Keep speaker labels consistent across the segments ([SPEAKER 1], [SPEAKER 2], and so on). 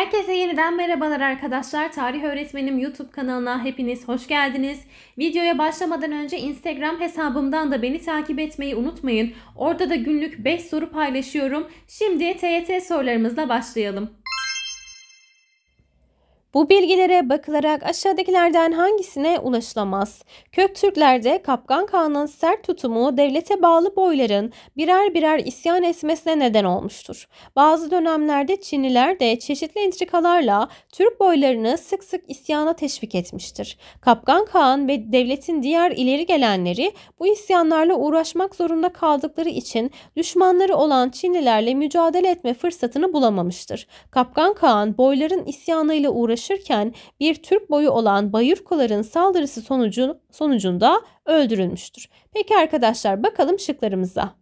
[SPEAKER 1] Herkese yeniden merhabalar arkadaşlar. Tarih Öğretmenim YouTube kanalına hepiniz hoş geldiniz. Videoya başlamadan önce Instagram hesabımdan da beni takip etmeyi unutmayın. Orada da günlük 5 soru paylaşıyorum. Şimdi TYT sorularımızla başlayalım. Bu bilgilere bakılarak aşağıdakilerden hangisine ulaşılamaz? Köktürklerde Kapkan Kağan'ın sert tutumu devlete bağlı boyların birer birer isyan etmesine neden olmuştur. Bazı dönemlerde Çinliler de çeşitli intrikalarla Türk boylarını sık sık isyana teşvik etmiştir. Kapkan Kağan ve devletin diğer ileri gelenleri bu isyanlarla uğraşmak zorunda kaldıkları için düşmanları olan Çinlilerle mücadele etme fırsatını bulamamıştır. Kapkan Kağan boyların isyanıyla uğraşmıştır ulaşırken bir Türk boyu olan Bayırkoların saldırısı sonucu, sonucunda öldürülmüştür. Peki arkadaşlar bakalım şıklarımıza.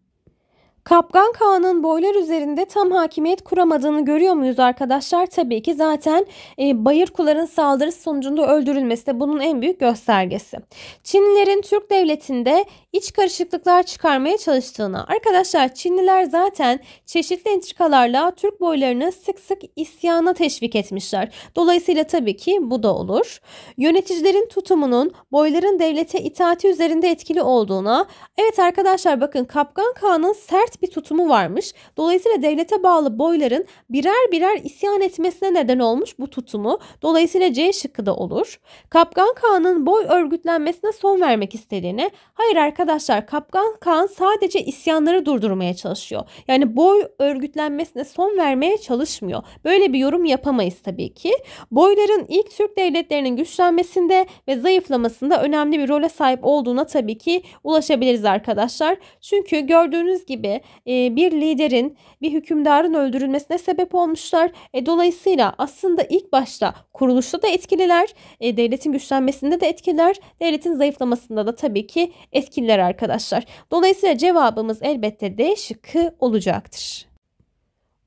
[SPEAKER 1] Kapkan Kağan'ın boylar üzerinde tam hakimiyet kuramadığını görüyor muyuz arkadaşlar? Tabii ki zaten e, Bayırkuların saldırısı sonucunda öldürülmesi de bunun en büyük göstergesi. Çinlilerin Türk devletinde iç karışıklıklar çıkarmaya çalıştığını, arkadaşlar Çinliler zaten çeşitli entrikalarla Türk boylarını sık sık isyana teşvik etmişler. Dolayısıyla tabii ki bu da olur. Yöneticilerin tutumunun boyların devlete itaati üzerinde etkili olduğuna, evet arkadaşlar bakın Kapkan Kağan'ın sert bir tutumu varmış. Dolayısıyla devlete bağlı boyların birer birer isyan etmesine neden olmuş bu tutumu. Dolayısıyla C şıkkı da olur. Kapkan Kağan'ın boy örgütlenmesine son vermek istediğini, hayır arkadaşlar Kapkan Kağan sadece isyanları durdurmaya çalışıyor. Yani boy örgütlenmesine son vermeye çalışmıyor. Böyle bir yorum yapamayız tabii ki. Boyların ilk Türk devletlerinin güçlenmesinde ve zayıflamasında önemli bir role sahip olduğuna tabii ki ulaşabiliriz arkadaşlar. Çünkü gördüğünüz gibi e, bir liderin, bir hükümdarın öldürülmesine sebep olmuşlar. E, dolayısıyla aslında ilk başta kuruluşta da etkililer, e, devletin güçlenmesinde de etkiler, devletin zayıflamasında da tabii ki etkililer arkadaşlar. Dolayısıyla cevabımız elbette D şıkkı olacaktır.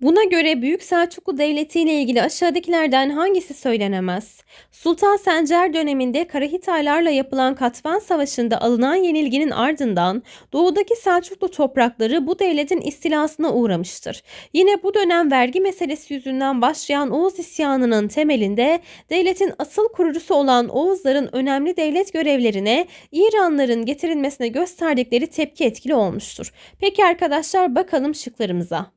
[SPEAKER 1] Buna göre Büyük Selçuklu Devleti ile ilgili aşağıdakilerden hangisi söylenemez? Sultan Sencer döneminde Karahitaylarla yapılan Katvan Savaşı'nda alınan yenilginin ardından doğudaki Selçuklu toprakları bu devletin istilasına uğramıştır. Yine bu dönem vergi meselesi yüzünden başlayan Oğuz isyanının temelinde devletin asıl kurucusu olan Oğuzların önemli devlet görevlerine İranların getirilmesine gösterdikleri tepki etkili olmuştur. Peki arkadaşlar bakalım şıklarımıza.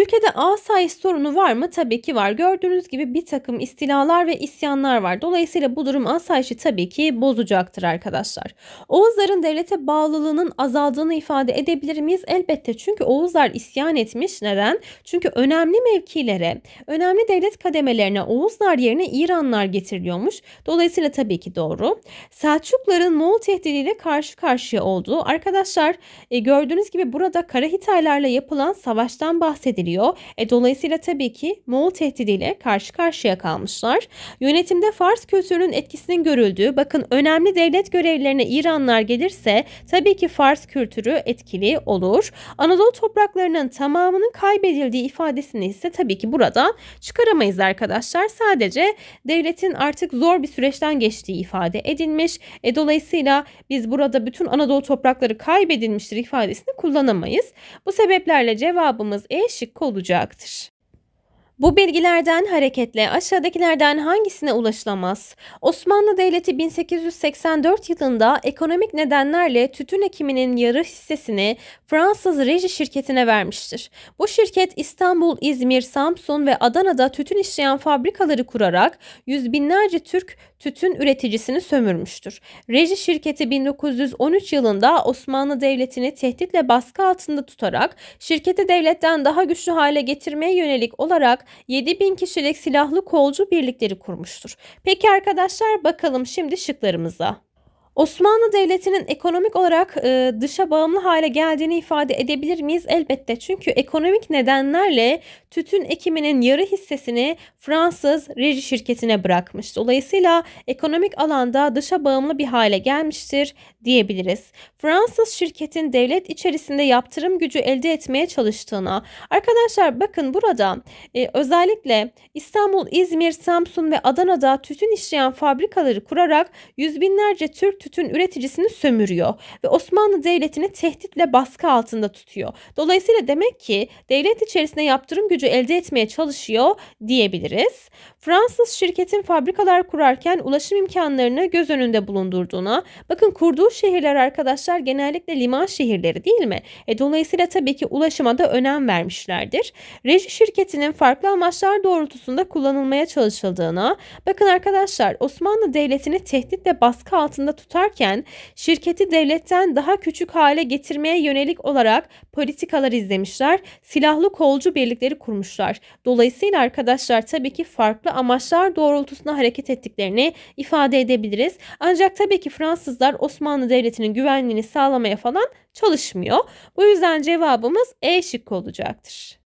[SPEAKER 1] Ülkede asayiş sorunu var mı? Tabii ki var. Gördüğünüz gibi bir takım istilalar ve isyanlar var. Dolayısıyla bu durum asayişi tabii ki bozacaktır arkadaşlar. Oğuzların devlete bağlılığının azaldığını ifade edebilir miyiz? Elbette çünkü Oğuzlar isyan etmiş. Neden? Çünkü önemli mevkilere, önemli devlet kademelerine Oğuzlar yerine İranlar getiriliyormuş. Dolayısıyla tabii ki doğru. Selçukların Moğol tehdidiyle karşı karşıya olduğu. Arkadaşlar e, gördüğünüz gibi burada Karahitaylarla yapılan savaştan bahsediliyor gerektiriyor. E, dolayısıyla tabii ki Moğol tehdidiyle karşı karşıya kalmışlar. Yönetimde Fars kültürünün etkisinin görüldüğü bakın önemli devlet görevlerine İranlar gelirse tabii ki Fars kültürü etkili olur. Anadolu topraklarının tamamının kaybedildiği ifadesini ise tabii ki buradan çıkaramayız arkadaşlar. Sadece devletin artık zor bir süreçten geçtiği ifade edilmiş. E, dolayısıyla biz burada bütün Anadolu toprakları kaybedilmiştir ifadesini kullanamayız. Bu sebeplerle cevabımız E şıkkı açık olacaktır. Bu bilgilerden hareketle aşağıdakilerden hangisine ulaşılamaz? Osmanlı Devleti 1884 yılında ekonomik nedenlerle tütün ekiminin yarı hissesini Fransız reji şirketine vermiştir. Bu şirket İstanbul, İzmir, Samsun ve Adana'da tütün işleyen fabrikaları kurarak yüz binlerce Türk tütün üreticisini sömürmüştür. Reji şirketi 1913 yılında Osmanlı Devleti'ni tehditle baskı altında tutarak şirketi devletten daha güçlü hale getirmeye yönelik olarak 7000 kişilik silahlı kolcu birlikleri kurmuştur. Peki arkadaşlar bakalım şimdi şıklarımıza. Osmanlı Devleti'nin ekonomik olarak e, dışa bağımlı hale geldiğini ifade edebilir miyiz? Elbette çünkü ekonomik nedenlerle tütün ekiminin yarı hissesini Fransız reji şirketine bırakmış. Dolayısıyla ekonomik alanda dışa bağımlı bir hale gelmiştir diyebiliriz. Fransız şirketin devlet içerisinde yaptırım gücü elde etmeye çalıştığına arkadaşlar bakın burada e, özellikle İstanbul, İzmir, Samsun ve Adana'da tütün işleyen fabrikaları kurarak yüz binlerce Türk tütün üreticisini sömürüyor ve Osmanlı Devleti'ni tehditle baskı altında tutuyor. Dolayısıyla demek ki devlet içerisinde yaptırım gücü elde etmeye çalışıyor diyebiliriz. Fransız şirketin fabrikalar kurarken ulaşım imkanlarını göz önünde bulundurduğuna bakın kurduğu şehirler arkadaşlar araçlar genellikle liman şehirleri değil mi? E, dolayısıyla tabii ki ulaşıma da önem vermişlerdir. Reji şirketinin farklı amaçlar doğrultusunda kullanılmaya çalışıldığına, bakın arkadaşlar Osmanlı Devleti'ni tehditle baskı altında tutarken şirketi devletten daha küçük hale getirmeye yönelik olarak politikalar izlemişler, silahlı kolcu birlikleri kurmuşlar. Dolayısıyla arkadaşlar tabii ki farklı amaçlar doğrultusunda hareket ettiklerini ifade edebiliriz. Ancak tabii ki Fransızlar Osmanlı Devleti'nin güvenliğini sağlamaya falan çalışmıyor. Bu yüzden cevabımız E şıkkı olacaktır.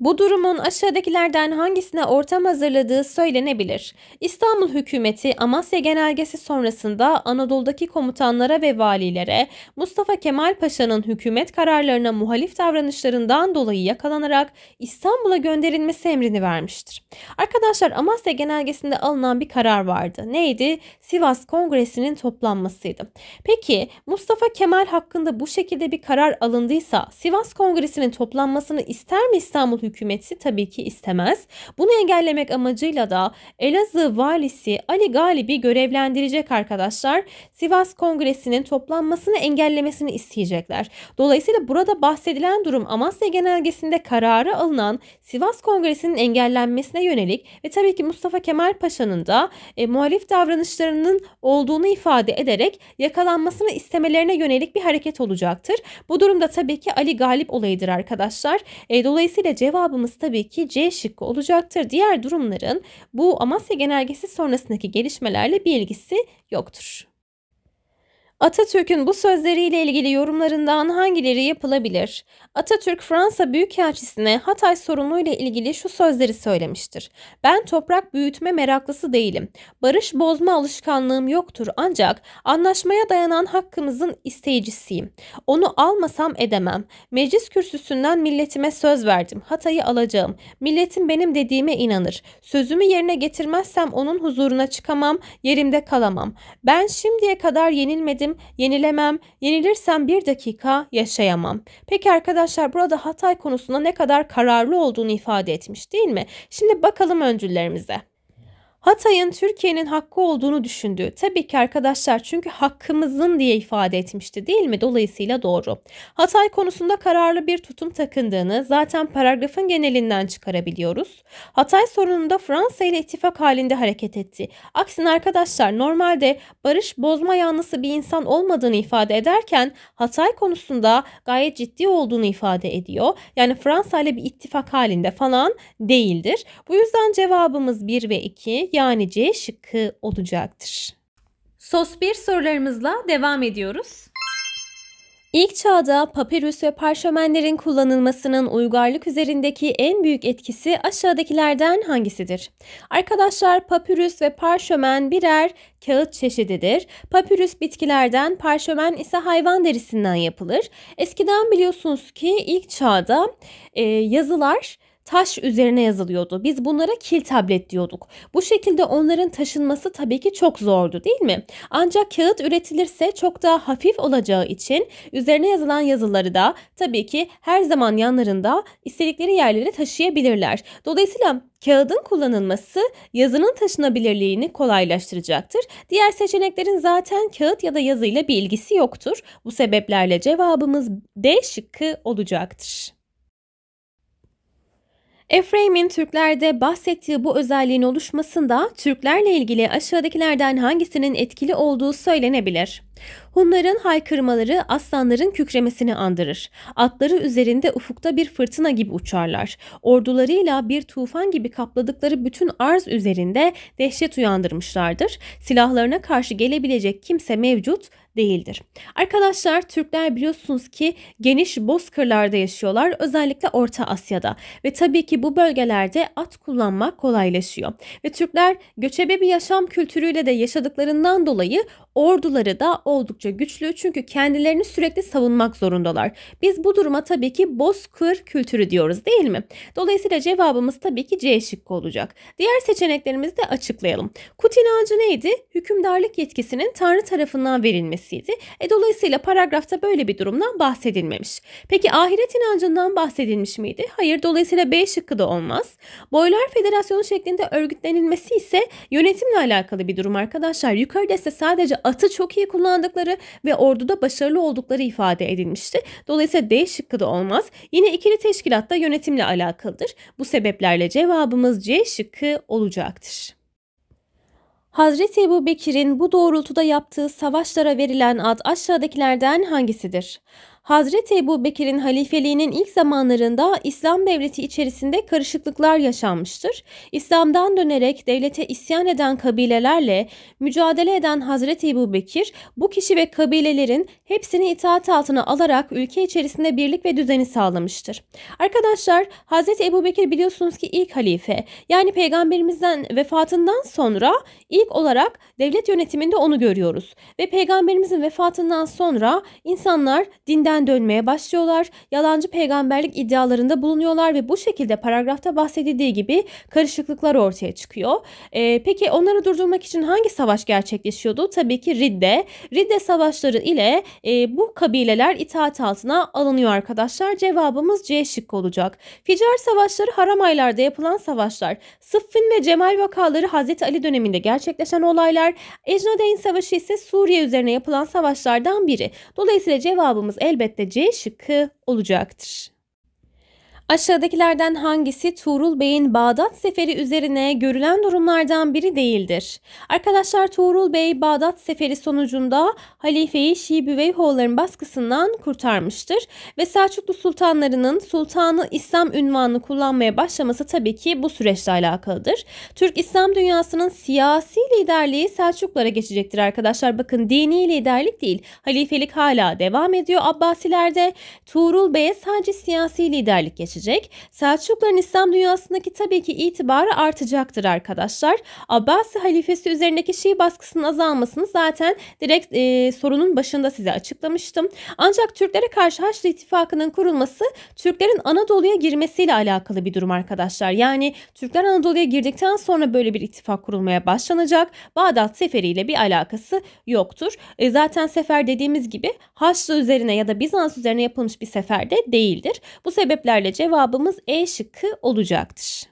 [SPEAKER 1] Bu durumun aşağıdakilerden hangisine ortam hazırladığı söylenebilir. İstanbul hükümeti Amasya Genelgesi sonrasında Anadolu'daki komutanlara ve valilere Mustafa Kemal Paşa'nın hükümet kararlarına muhalif davranışlarından dolayı yakalanarak İstanbul'a gönderilmesi emrini vermiştir. Arkadaşlar Amasya Genelgesi'nde alınan bir karar vardı. Neydi? Sivas Kongresi'nin toplanmasıydı. Peki Mustafa Kemal hakkında bu şekilde bir karar alındıysa Sivas Kongresi'nin toplanmasını ister mi İstanbul hükümeti? hükümeti tabii ki istemez. Bunu engellemek amacıyla da Elazığ valisi Ali Galip'i görevlendirecek arkadaşlar. Sivas Kongresi'nin toplanmasını engellemesini isteyecekler. Dolayısıyla burada bahsedilen durum Amasya Genelgesi'nde kararı alınan Sivas Kongresi'nin engellenmesine yönelik ve tabii ki Mustafa Kemal Paşa'nın da e, muhalif davranışlarının olduğunu ifade ederek yakalanmasını istemelerine yönelik bir hareket olacaktır. Bu durumda tabii ki Ali Galip olayıdır arkadaşlar. E, dolayısıyla cevap cevabımız tabii ki C şıkkı olacaktır. Diğer durumların bu Amasya genelgesi sonrasındaki gelişmelerle bir ilgisi yoktur. Atatürk'ün bu sözleriyle ilgili yorumlarından hangileri yapılabilir? Atatürk Fransa Büyükelçisi'ne Hatay sorunuyla ilgili şu sözleri söylemiştir. Ben toprak büyütme meraklısı değilim. Barış bozma alışkanlığım yoktur ancak anlaşmaya dayanan hakkımızın isteyicisiyim. Onu almasam edemem. Meclis kürsüsünden milletime söz verdim. Hatay'ı alacağım. Milletim benim dediğime inanır. Sözümü yerine getirmezsem onun huzuruna çıkamam, yerimde kalamam. Ben şimdiye kadar yenilmedim Yenilirim, yenilemem, yenilirsem bir dakika yaşayamam. Peki arkadaşlar burada Hatay konusunda ne kadar kararlı olduğunu ifade etmiş değil mi? Şimdi bakalım öncüllerimize. Hatay'ın Türkiye'nin hakkı olduğunu düşündü. Tabii ki arkadaşlar çünkü hakkımızın diye ifade etmişti değil mi? Dolayısıyla doğru. Hatay konusunda kararlı bir tutum takındığını zaten paragrafın genelinden çıkarabiliyoruz. Hatay sorununda Fransa ile ittifak halinde hareket etti. Aksine arkadaşlar normalde barış bozma yanlısı bir insan olmadığını ifade ederken Hatay konusunda gayet ciddi olduğunu ifade ediyor. Yani Fransa ile bir ittifak halinde falan değildir. Bu yüzden cevabımız 1 ve 2 yani C şıkkı olacaktır. Sos 1 sorularımızla devam ediyoruz. İlk çağda papirüs ve parşömenlerin kullanılmasının uygarlık üzerindeki en büyük etkisi aşağıdakilerden hangisidir? Arkadaşlar papirüs ve parşömen birer kağıt çeşididir. Papirüs bitkilerden, parşömen ise hayvan derisinden yapılır. Eskiden biliyorsunuz ki ilk çağda e, yazılar taş üzerine yazılıyordu. Biz bunlara kil tablet diyorduk. Bu şekilde onların taşınması tabii ki çok zordu değil mi? Ancak kağıt üretilirse çok daha hafif olacağı için üzerine yazılan yazıları da tabii ki her zaman yanlarında istedikleri yerlere taşıyabilirler. Dolayısıyla kağıdın kullanılması yazının taşınabilirliğini kolaylaştıracaktır. Diğer seçeneklerin zaten kağıt ya da yazıyla bir ilgisi yoktur. Bu sebeplerle cevabımız D şıkkı olacaktır. Efraim'in Türklerde bahsettiği bu özelliğin oluşmasında Türklerle ilgili aşağıdakilerden hangisinin etkili olduğu söylenebilir. Hunların haykırmaları aslanların kükremesini andırır. Atları üzerinde ufukta bir fırtına gibi uçarlar. Ordularıyla bir tufan gibi kapladıkları bütün arz üzerinde dehşet uyandırmışlardır. Silahlarına karşı gelebilecek kimse mevcut değildir. Arkadaşlar Türkler biliyorsunuz ki geniş bozkırlarda yaşıyorlar özellikle Orta Asya'da ve tabii ki bu bölgelerde at kullanmak kolaylaşıyor. Ve Türkler göçebe bir yaşam kültürüyle de yaşadıklarından dolayı orduları da oldukça güçlü çünkü kendilerini sürekli savunmak zorundalar. Biz bu duruma tabii ki bozkır kültürü diyoruz değil mi? Dolayısıyla cevabımız tabii ki C şıkkı olacak. Diğer seçeneklerimizi de açıklayalım. Kut inancı neydi? Hükümdarlık yetkisinin Tanrı tarafından verilmesi kelimesiydi. E, dolayısıyla paragrafta böyle bir durumdan bahsedilmemiş. Peki ahiret inancından bahsedilmiş miydi? Hayır dolayısıyla B şıkkı da olmaz. Boylar Federasyonu şeklinde örgütlenilmesi ise yönetimle alakalı bir durum arkadaşlar. Yukarıda ise sadece atı çok iyi kullandıkları ve orduda başarılı oldukları ifade edilmişti. Dolayısıyla D şıkkı da olmaz. Yine ikili teşkilatta yönetimle alakalıdır. Bu sebeplerle cevabımız C şıkkı olacaktır. Hazreti Ebu Bekir'in bu doğrultuda yaptığı savaşlara verilen ad aşağıdakilerden hangisidir? Hazreti Ebu Bekir'in halifeliğinin ilk zamanlarında İslam devleti içerisinde karışıklıklar yaşanmıştır. İslam'dan dönerek devlete isyan eden kabilelerle mücadele eden Hazreti Ebu Bekir bu kişi ve kabilelerin hepsini itaat altına alarak ülke içerisinde birlik ve düzeni sağlamıştır. Arkadaşlar Hazreti Ebu Bekir biliyorsunuz ki ilk halife yani peygamberimizden vefatından sonra ilk olarak devlet yönetiminde onu görüyoruz. Ve peygamberimizin vefatından sonra insanlar dinden hemen dönmeye başlıyorlar. Yalancı peygamberlik iddialarında bulunuyorlar ve bu şekilde paragrafta bahsedildiği gibi karışıklıklar ortaya çıkıyor. E, peki onları durdurmak için hangi savaş gerçekleşiyordu? Tabii ki Ridde. Ridde savaşları ile e, bu kabileler itaat altına alınıyor arkadaşlar. Cevabımız C şıkkı olacak. Ficar savaşları haram aylarda yapılan savaşlar. Sıffin ve Cemal vakaları Hazreti Ali döneminde gerçekleşen olaylar. Ecnadeyn Savaşı ise Suriye üzerine yapılan savaşlardan biri. Dolayısıyla cevabımız elbette İşaretle C şıkkı olacaktır. Aşağıdakilerden hangisi Tuğrul Bey'in Bağdat seferi üzerine görülen durumlardan biri değildir? Arkadaşlar Tuğrul Bey Bağdat seferi sonucunda halifeyi Şii Büveyhoğulların baskısından kurtarmıştır ve Selçuklu sultanlarının sultanı İslam ünvanını kullanmaya başlaması tabii ki bu süreçle alakalıdır. Türk İslam dünyasının siyasi liderliği Selçuklara geçecektir arkadaşlar. Bakın dini liderlik değil, halifelik hala devam ediyor Abbasilerde. Tuğrul Bey'e sadece siyasi liderlik geçecektir geçecek. Selçukluların İslam dünyasındaki tabii ki itibarı artacaktır arkadaşlar. Abbasi halifesi üzerindeki Şii baskısının azalmasını zaten direkt e, sorunun başında size açıklamıştım. Ancak Türklere karşı Haçlı ittifakının kurulması Türklerin Anadolu'ya girmesiyle alakalı bir durum arkadaşlar. Yani Türkler Anadolu'ya girdikten sonra böyle bir ittifak kurulmaya başlanacak. Bağdat seferiyle bir alakası yoktur. E, zaten sefer dediğimiz gibi Haçlı üzerine ya da Bizans üzerine yapılmış bir seferde değildir. Bu sebeplerle cevap Cevabımız E şıkkı olacaktır.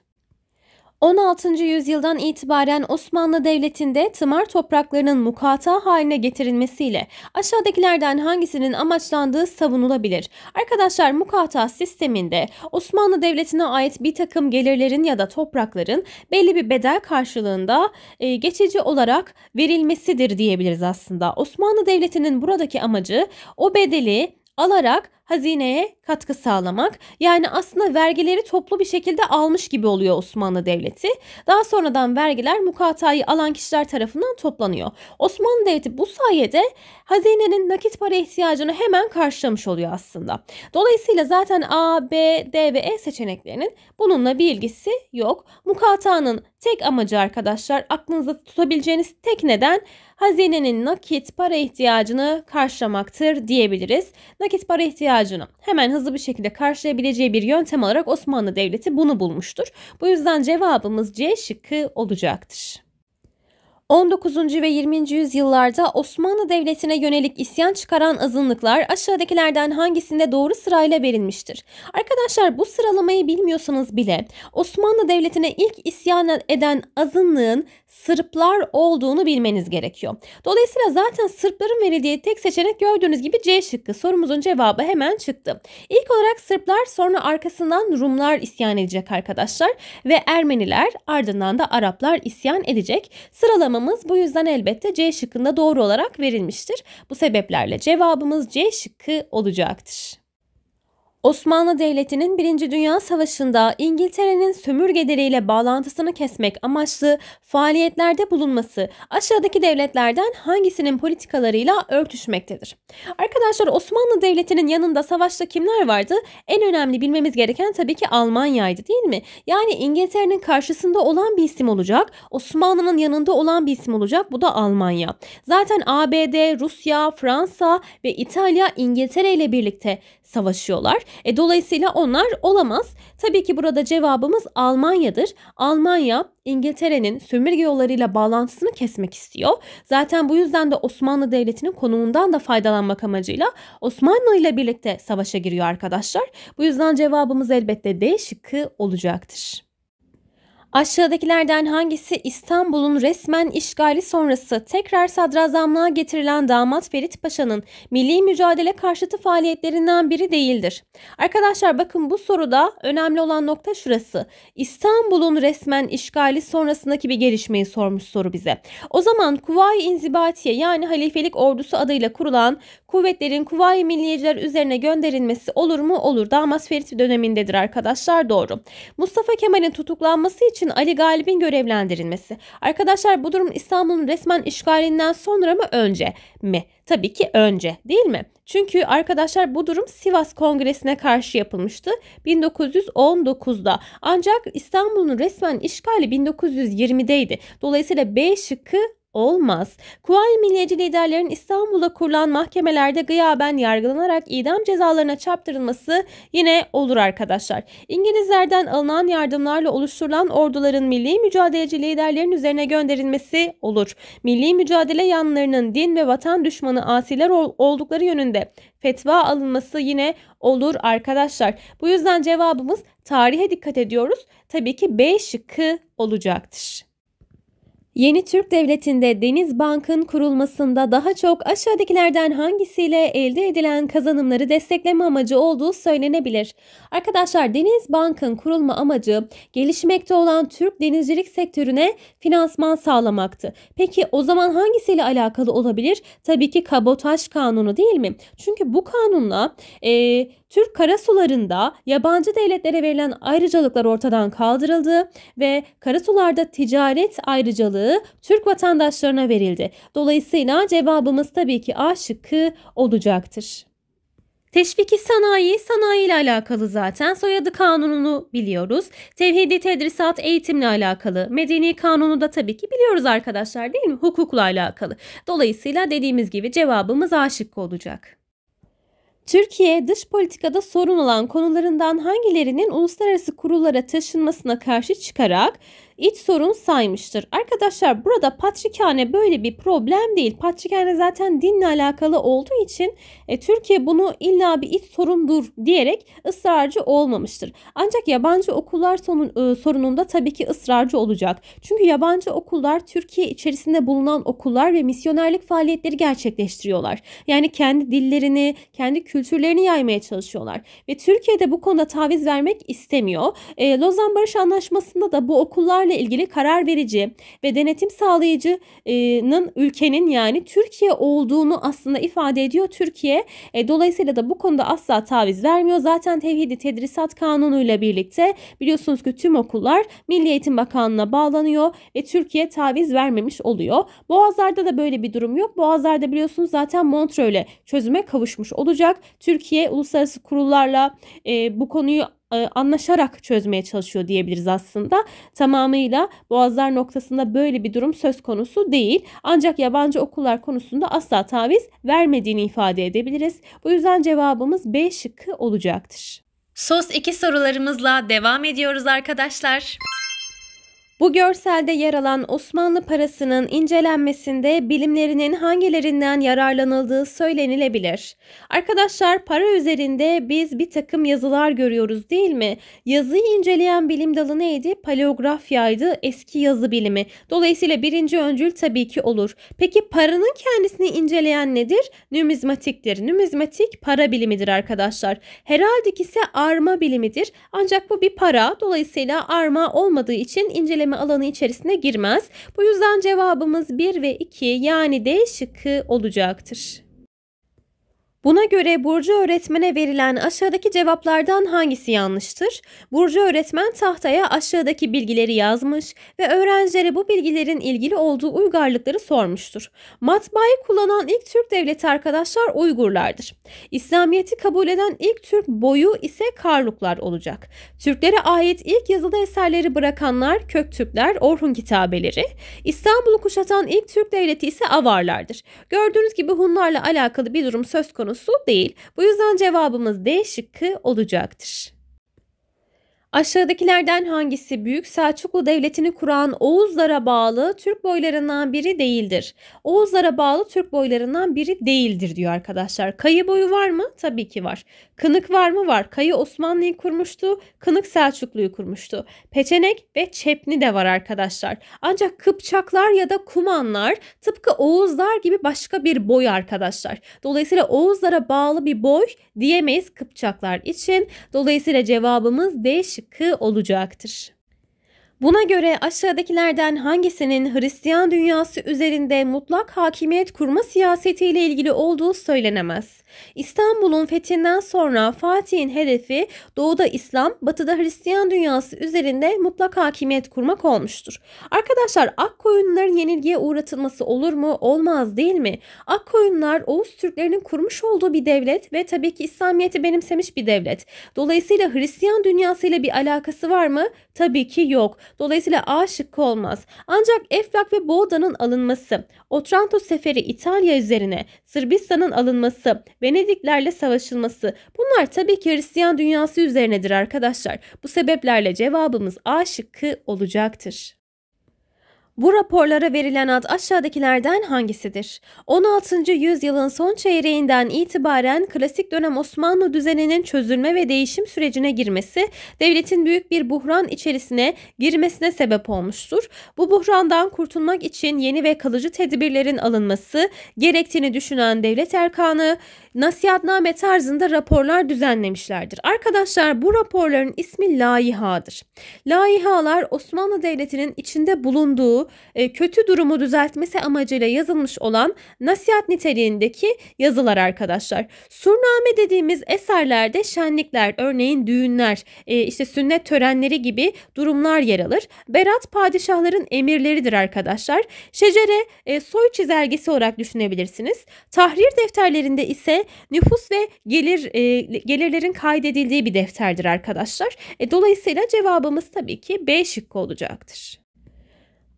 [SPEAKER 1] 16. yüzyıldan itibaren Osmanlı Devleti'nde tımar topraklarının mukata haline getirilmesiyle aşağıdakilerden hangisinin amaçlandığı savunulabilir? Arkadaşlar mukata sisteminde Osmanlı Devleti'ne ait bir takım gelirlerin ya da toprakların belli bir bedel karşılığında e, geçici olarak verilmesidir diyebiliriz aslında. Osmanlı Devleti'nin buradaki amacı o bedeli alarak hazineye katkı sağlamak. Yani aslında vergileri toplu bir şekilde almış gibi oluyor Osmanlı Devleti. Daha sonradan vergiler mukatayı alan kişiler tarafından toplanıyor. Osmanlı Devleti bu sayede hazinenin nakit para ihtiyacını hemen karşılamış oluyor aslında. Dolayısıyla zaten A, B, D ve E seçeneklerinin bununla bir ilgisi yok. Mukatanın tek amacı arkadaşlar aklınızda tutabileceğiniz tek neden hazinenin nakit para ihtiyacını karşılamaktır diyebiliriz. Nakit para ihtiyacı ihtiyacını hemen hızlı bir şekilde karşılayabileceği bir yöntem olarak Osmanlı Devleti bunu bulmuştur. Bu yüzden cevabımız C şıkkı olacaktır. 19. ve 20. yüzyıllarda Osmanlı Devleti'ne yönelik isyan çıkaran azınlıklar aşağıdakilerden hangisinde doğru sırayla verilmiştir? Arkadaşlar bu sıralamayı bilmiyorsanız bile Osmanlı Devleti'ne ilk isyan eden azınlığın Sırplar olduğunu bilmeniz gerekiyor. Dolayısıyla zaten Sırpların verildiği tek seçenek gördüğünüz gibi C şıkkı. Sorumuzun cevabı hemen çıktı. İlk olarak Sırplar sonra arkasından Rumlar isyan edecek arkadaşlar ve Ermeniler ardından da Araplar isyan edecek. Sıralama sormamız bu yüzden elbette C şıkkında doğru olarak verilmiştir. Bu sebeplerle cevabımız C şıkkı olacaktır. Osmanlı Devleti'nin 1. Dünya Savaşı'nda İngiltere'nin sömürgeleriyle bağlantısını kesmek amaçlı faaliyetlerde bulunması aşağıdaki devletlerden hangisinin politikalarıyla örtüşmektedir? Arkadaşlar Osmanlı Devleti'nin yanında savaşta kimler vardı? En önemli bilmemiz gereken tabii ki Almanya'ydı değil mi? Yani İngiltere'nin karşısında olan bir isim olacak, Osmanlı'nın yanında olan bir isim olacak bu da Almanya. Zaten ABD, Rusya, Fransa ve İtalya İngiltere ile birlikte savaşıyorlar. E, dolayısıyla onlar olamaz. Tabii ki burada cevabımız Almanya'dır. Almanya İngiltere'nin sömürge yollarıyla bağlantısını kesmek istiyor. Zaten bu yüzden de Osmanlı Devleti'nin konumundan da faydalanmak amacıyla Osmanlı ile birlikte savaşa giriyor arkadaşlar. Bu yüzden cevabımız elbette D şıkkı olacaktır. Aşağıdakilerden hangisi İstanbul'un resmen işgali sonrası tekrar sadrazamlığa getirilen damat Ferit Paşa'nın milli mücadele karşıtı faaliyetlerinden biri değildir? Arkadaşlar bakın bu soruda önemli olan nokta şurası. İstanbul'un resmen işgali sonrasındaki bir gelişmeyi sormuş soru bize. O zaman Kuvayi İnzibatiye yani halifelik ordusu adıyla kurulan kuvvetlerin Kuvayi milliyeciler üzerine gönderilmesi olur mu? Olur. Damas Ferit dönemindedir arkadaşlar doğru. Mustafa Kemal'in tutuklanması için Ali Galip'in görevlendirilmesi. Arkadaşlar bu durum İstanbul'un resmen işgalinden sonra mı önce mi? Tabii ki önce değil mi? Çünkü arkadaşlar bu durum Sivas Kongresi'ne karşı yapılmıştı 1919'da. Ancak İstanbul'un resmen işgali 1920'deydi. Dolayısıyla B şıkkı olmaz. Kuvayi milliyetçi liderlerin İstanbul'da kurulan mahkemelerde gıyaben yargılanarak idam cezalarına çarptırılması yine olur arkadaşlar. İngilizlerden alınan yardımlarla oluşturulan orduların milli mücadeleci liderlerin üzerine gönderilmesi olur. Milli mücadele yanlarının din ve vatan düşmanı asiler oldukları yönünde fetva alınması yine olur arkadaşlar. Bu yüzden cevabımız tarihe dikkat ediyoruz. Tabii ki B şıkkı olacaktır. Yeni Türk Devleti'nde Deniz Bank'ın kurulmasında daha çok aşağıdakilerden hangisiyle elde edilen kazanımları destekleme amacı olduğu söylenebilir. Arkadaşlar Deniz Bank'ın kurulma amacı gelişmekte olan Türk denizcilik sektörüne finansman sağlamaktı. Peki o zaman hangisiyle alakalı olabilir? Tabii ki kabotaj kanunu değil mi? Çünkü bu kanunla e, Türk karasularında yabancı devletlere verilen ayrıcalıklar ortadan kaldırıldı ve karasularda ticaret ayrıcalığı Türk vatandaşlarına verildi. Dolayısıyla cevabımız tabii ki A şıkkı olacaktır. Teşviki sanayi, sanayi ile alakalı zaten. Soyadı kanununu biliyoruz. Tevhidi tedrisat eğitimle alakalı. Medeni kanunu da tabii ki biliyoruz arkadaşlar değil mi? Hukukla alakalı. Dolayısıyla dediğimiz gibi cevabımız aşık olacak. Türkiye dış politikada sorun olan konularından hangilerinin uluslararası kurullara taşınmasına karşı çıkarak iç sorun saymıştır. Arkadaşlar burada patrikane böyle bir problem değil. Patrikane zaten dinle alakalı olduğu için e, Türkiye bunu illa bir iç sorundur diyerek ısrarcı olmamıştır. Ancak yabancı okullar sonun, e, sorununda tabii ki ısrarcı olacak. Çünkü yabancı okullar Türkiye içerisinde bulunan okullar ve misyonerlik faaliyetleri gerçekleştiriyorlar. Yani kendi dillerini, kendi kültürlerini yaymaya çalışıyorlar. Ve Türkiye'de bu konuda taviz vermek istemiyor. E, Lozan Barış Anlaşması'nda da bu okullar konularla ilgili karar verici ve denetim sağlayıcının ülkenin yani Türkiye olduğunu aslında ifade ediyor Türkiye. E, dolayısıyla da bu konuda asla taviz vermiyor. Zaten tevhidi tedrisat kanunuyla birlikte biliyorsunuz ki tüm okullar Milli Eğitim Bakanlığı'na bağlanıyor ve Türkiye taviz vermemiş oluyor. Boğazlar'da da böyle bir durum yok. Boğazlar'da biliyorsunuz zaten Montreux'le çözüme kavuşmuş olacak. Türkiye uluslararası kurullarla e, bu konuyu e, anlaşarak çözmeye çalışıyor diyebiliriz aslında. Tamamıyla boğazlar noktasında böyle bir durum söz konusu değil. Ancak yabancı okullar konusunda asla taviz vermediğini ifade edebiliriz. Bu yüzden cevabımız B şıkkı olacaktır. Sos 2 sorularımızla devam ediyoruz arkadaşlar. Bu görselde yer alan Osmanlı parasının incelenmesinde bilimlerinin hangilerinden yararlanıldığı söylenilebilir. Arkadaşlar para üzerinde biz bir takım yazılar görüyoruz değil mi? Yazıyı inceleyen bilim dalı neydi? Paleografyaydı, eski yazı bilimi. Dolayısıyla birinci öncül tabii ki olur. Peki paranın kendisini inceleyen nedir? Nümizmatiktir. Nümizmatik para bilimidir arkadaşlar. Heraldik ise arma bilimidir. Ancak bu bir para. Dolayısıyla arma olmadığı için inceleme inceleme alanı içerisine girmez. Bu yüzden cevabımız 1 ve 2 yani D şıkkı olacaktır. Buna göre Burcu öğretmene verilen aşağıdaki cevaplardan hangisi yanlıştır? Burcu öğretmen tahtaya aşağıdaki bilgileri yazmış ve öğrencilere bu bilgilerin ilgili olduğu uygarlıkları sormuştur. Matbaayı kullanan ilk Türk devleti arkadaşlar Uygurlardır. İslamiyeti kabul eden ilk Türk boyu ise Karluklar olacak. Türklere ait ilk yazılı eserleri bırakanlar Köktürkler, Orhun kitabeleri. İstanbul'u kuşatan ilk Türk devleti ise Avarlardır. Gördüğünüz gibi Hunlarla alakalı bir durum söz konusu konusu değil. Bu yüzden cevabımız D şıkkı olacaktır. Aşağıdakilerden hangisi Büyük Selçuklu Devleti'ni kuran Oğuzlara bağlı Türk boylarından biri değildir? Oğuzlara bağlı Türk boylarından biri değildir diyor arkadaşlar. Kayı boyu var mı? Tabii ki var. Kınık var mı? Var. Kayı Osmanlı'yı kurmuştu. Kınık Selçuklu'yu kurmuştu. Peçenek ve Çepni de var arkadaşlar. Ancak Kıpçaklar ya da Kumanlar tıpkı Oğuzlar gibi başka bir boy arkadaşlar. Dolayısıyla Oğuzlara bağlı bir boy diyemeyiz Kıpçaklar için. Dolayısıyla cevabımız değişik şıkkı olacaktır. Buna göre aşağıdakilerden hangisinin Hristiyan dünyası üzerinde mutlak hakimiyet kurma siyasetiyle ilgili olduğu söylenemez. İstanbul'un fethinden sonra Fatih'in hedefi doğuda İslam, batıda Hristiyan dünyası üzerinde mutlak hakimiyet kurmak olmuştur. Arkadaşlar Akkoyunların yenilgiye uğratılması olur mu? Olmaz değil mi? Akkoyunlar Oğuz Türklerinin kurmuş olduğu bir devlet ve tabii ki İslamiyet'i benimsemiş bir devlet. Dolayısıyla Hristiyan dünyasıyla bir alakası var mı? Tabii ki yok. Dolayısıyla A şıkkı olmaz. Ancak Eflak ve Boğda'nın alınması, Otranto seferi İtalya üzerine, Sırbistan'ın alınması, Venediklerle savaşılması bunlar tabii ki Hristiyan dünyası üzerinedir arkadaşlar. Bu sebeplerle cevabımız A şıkkı olacaktır. Bu raporlara verilen ad aşağıdakilerden hangisidir? 16. yüzyılın son çeyreğinden itibaren klasik dönem Osmanlı düzeninin çözülme ve değişim sürecine girmesi, devletin büyük bir buhran içerisine girmesine sebep olmuştur. Bu buhrandan kurtulmak için yeni ve kalıcı tedbirlerin alınması gerektiğini düşünen devlet erkanı, nasihatname tarzında raporlar düzenlemişlerdir. Arkadaşlar bu raporların ismi laihadır. Laihalar Osmanlı Devleti'nin içinde bulunduğu e, kötü durumu düzeltmesi amacıyla yazılmış olan nasihat niteliğindeki yazılar arkadaşlar. Surname dediğimiz eserlerde şenlikler, örneğin düğünler, e, işte sünnet törenleri gibi durumlar yer alır. Berat padişahların emirleridir arkadaşlar. Şecere e, soy çizelgesi olarak düşünebilirsiniz. Tahrir defterlerinde ise nüfus ve gelir e, gelirlerin kaydedildiği bir defterdir arkadaşlar. E, dolayısıyla cevabımız tabii ki B şıkkı olacaktır.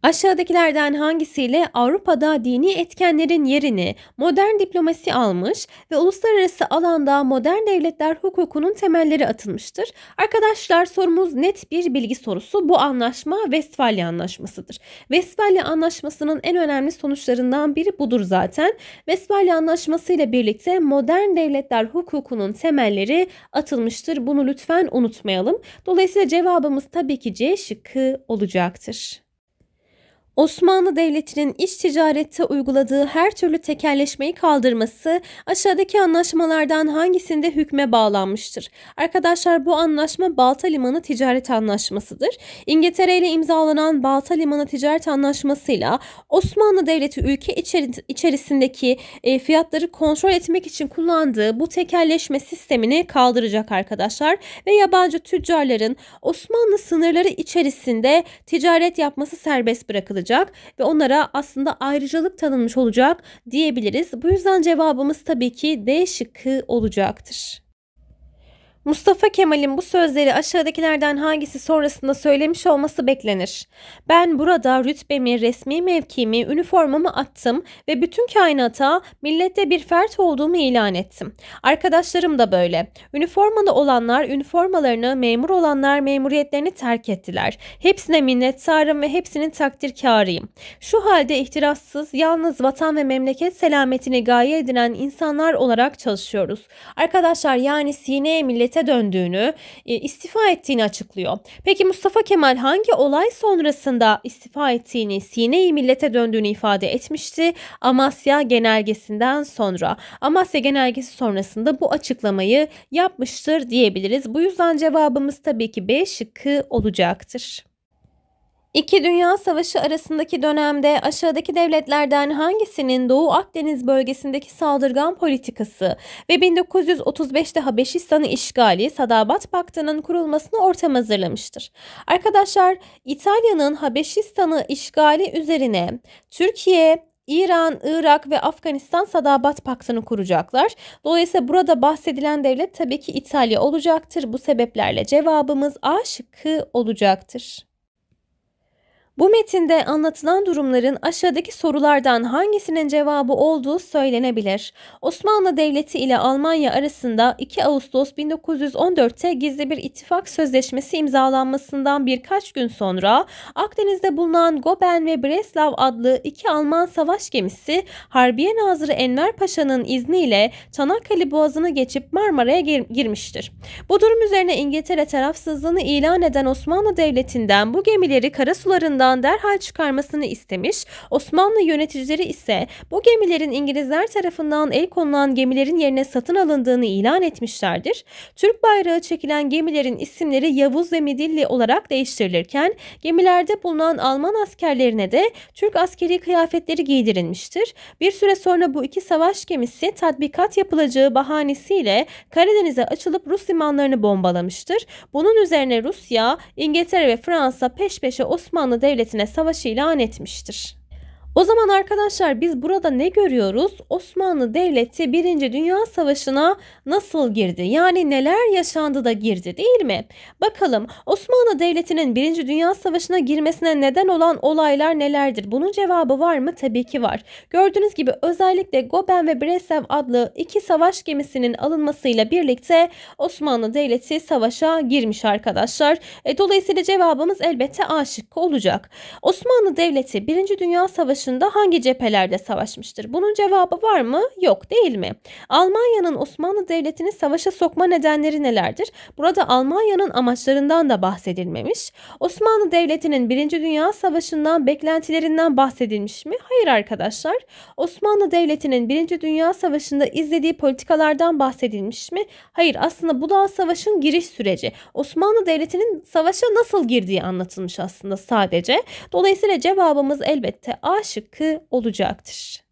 [SPEAKER 1] Aşağıdakilerden hangisiyle Avrupa'da dini etkenlerin yerini modern diplomasi almış ve uluslararası alanda modern devletler hukukunun temelleri atılmıştır? Arkadaşlar sorumuz net bir bilgi sorusu. Bu anlaşma Westfalya Anlaşması'dır. Westfalya Anlaşması'nın en önemli sonuçlarından biri budur zaten. Westfalya Anlaşması ile birlikte modern devletler hukukunun temelleri atılmıştır. Bunu lütfen unutmayalım. Dolayısıyla cevabımız tabii ki C şıkkı olacaktır. Osmanlı Devleti'nin iç ticarette uyguladığı her türlü tekelleşmeyi kaldırması aşağıdaki anlaşmalardan hangisinde hükme bağlanmıştır? Arkadaşlar bu anlaşma Balta Limanı Ticaret Anlaşması'dır. İngiltere ile imzalanan Balta Limanı Ticaret Anlaşması'yla Osmanlı Devleti ülke içerisindeki e, fiyatları kontrol etmek için kullandığı bu tekelleşme sistemini kaldıracak arkadaşlar ve yabancı tüccarların Osmanlı sınırları içerisinde ticaret yapması serbest bırakılacak kalacak ve onlara aslında ayrıcalık tanınmış olacak diyebiliriz. Bu yüzden cevabımız tabii ki D şıkkı olacaktır. Mustafa Kemal'in bu sözleri aşağıdakilerden hangisi sonrasında söylemiş olması beklenir. Ben burada rütbemi, resmi mevkimi, üniformamı attım ve bütün kainata millette bir fert olduğumu ilan ettim. Arkadaşlarım da böyle. Üniformalı olanlar üniformalarını, memur olanlar memuriyetlerini terk ettiler. Hepsine minnettarım ve hepsinin takdirkarıyım. Şu halde ihtirassız, yalnız vatan ve memleket selametini gaye edinen insanlar olarak çalışıyoruz. Arkadaşlar yani sine millet memlekete döndüğünü, e, istifa ettiğini açıklıyor. Peki Mustafa Kemal hangi olay sonrasında istifa ettiğini, sineyi Millet'e döndüğünü ifade etmişti Amasya genelgesinden sonra. Amasya genelgesi sonrasında bu açıklamayı yapmıştır diyebiliriz. Bu yüzden cevabımız tabii ki B şıkkı olacaktır. İki Dünya Savaşı arasındaki dönemde aşağıdaki devletlerden hangisinin Doğu Akdeniz bölgesindeki saldırgan politikası ve 1935'te Habeşistan'ı işgali Sadabat Paktı'nın kurulmasını ortam hazırlamıştır? Arkadaşlar İtalya'nın Habeşistan'ı işgali üzerine Türkiye, İran, Irak ve Afganistan Sadabat Paktı'nı kuracaklar. Dolayısıyla burada bahsedilen devlet tabii ki İtalya olacaktır. Bu sebeplerle cevabımız A şıkkı olacaktır. Bu metinde anlatılan durumların aşağıdaki sorulardan hangisinin cevabı olduğu söylenebilir. Osmanlı Devleti ile Almanya arasında 2 Ağustos 1914'te gizli bir ittifak sözleşmesi imzalanmasından birkaç gün sonra Akdeniz'de bulunan Goben ve Breslav adlı iki Alman savaş gemisi Harbiye Nazırı Enver Paşa'nın izniyle Çanakkale Boğazı'nı geçip Marmara'ya gir girmiştir. Bu durum üzerine İngiltere tarafsızlığını ilan eden Osmanlı Devleti'nden bu gemileri kara Osmanlı'dan derhal çıkarmasını istemiş. Osmanlı yöneticileri ise bu gemilerin İngilizler tarafından el konulan gemilerin yerine satın alındığını ilan etmişlerdir. Türk bayrağı çekilen gemilerin isimleri Yavuz ve Midilli olarak değiştirilirken gemilerde bulunan Alman askerlerine de Türk askeri kıyafetleri giydirilmiştir. Bir süre sonra bu iki savaş gemisi tatbikat yapılacağı bahanesiyle Karadeniz'e açılıp Rus limanlarını bombalamıştır. Bunun üzerine Rusya, İngiltere ve Fransa peş peşe Osmanlı'da devletine savaş ilan etmiştir. O zaman arkadaşlar biz burada ne görüyoruz? Osmanlı Devleti 1. Dünya Savaşı'na nasıl girdi? Yani neler yaşandı da girdi değil mi? Bakalım Osmanlı Devleti'nin 1. Dünya Savaşı'na girmesine neden olan olaylar nelerdir? Bunun cevabı var mı? Tabii ki var. Gördüğünüz gibi özellikle Goben ve Breslev adlı iki savaş gemisinin alınmasıyla birlikte Osmanlı Devleti savaşa girmiş arkadaşlar. E, dolayısıyla cevabımız elbette A olacak. Osmanlı Devleti 1. Dünya Savaşı Savaşı'nda hangi cephelerde savaşmıştır? Bunun cevabı var mı? Yok değil mi? Almanya'nın Osmanlı Devleti'ni savaşa sokma nedenleri nelerdir? Burada Almanya'nın amaçlarından da bahsedilmemiş. Osmanlı Devleti'nin 1. Dünya Savaşı'ndan beklentilerinden bahsedilmiş mi? Hayır arkadaşlar. Osmanlı Devleti'nin 1. Dünya Savaşı'nda izlediği politikalardan bahsedilmiş mi? Hayır aslında bu da savaşın giriş süreci. Osmanlı Devleti'nin savaşa nasıl girdiği anlatılmış aslında sadece. Dolayısıyla cevabımız elbette A şıkkı olacaktır.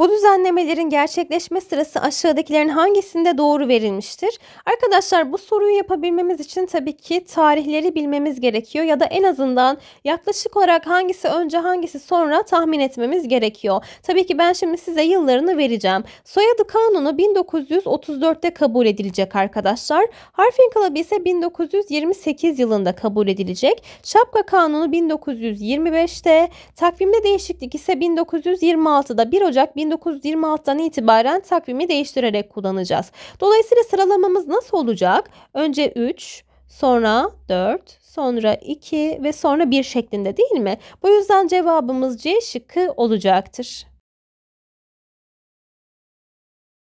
[SPEAKER 1] Bu düzenlemelerin gerçekleşme sırası aşağıdakilerin hangisinde doğru verilmiştir? Arkadaşlar bu soruyu yapabilmemiz için tabii ki tarihleri bilmemiz gerekiyor ya da en azından yaklaşık olarak hangisi önce hangisi sonra tahmin etmemiz gerekiyor. Tabii ki ben şimdi size yıllarını vereceğim. Soyadı kanunu 1934'te kabul edilecek arkadaşlar. Harf inkılabı ise 1928 yılında kabul edilecek. Şapka kanunu 1925'te, takvimde değişiklik ise 1926'da 1 Ocak 1926 1926'dan itibaren takvimi değiştirerek kullanacağız. Dolayısıyla sıralamamız nasıl olacak? Önce 3, sonra 4, sonra 2 ve sonra 1 şeklinde değil mi? Bu yüzden cevabımız C şıkkı olacaktır.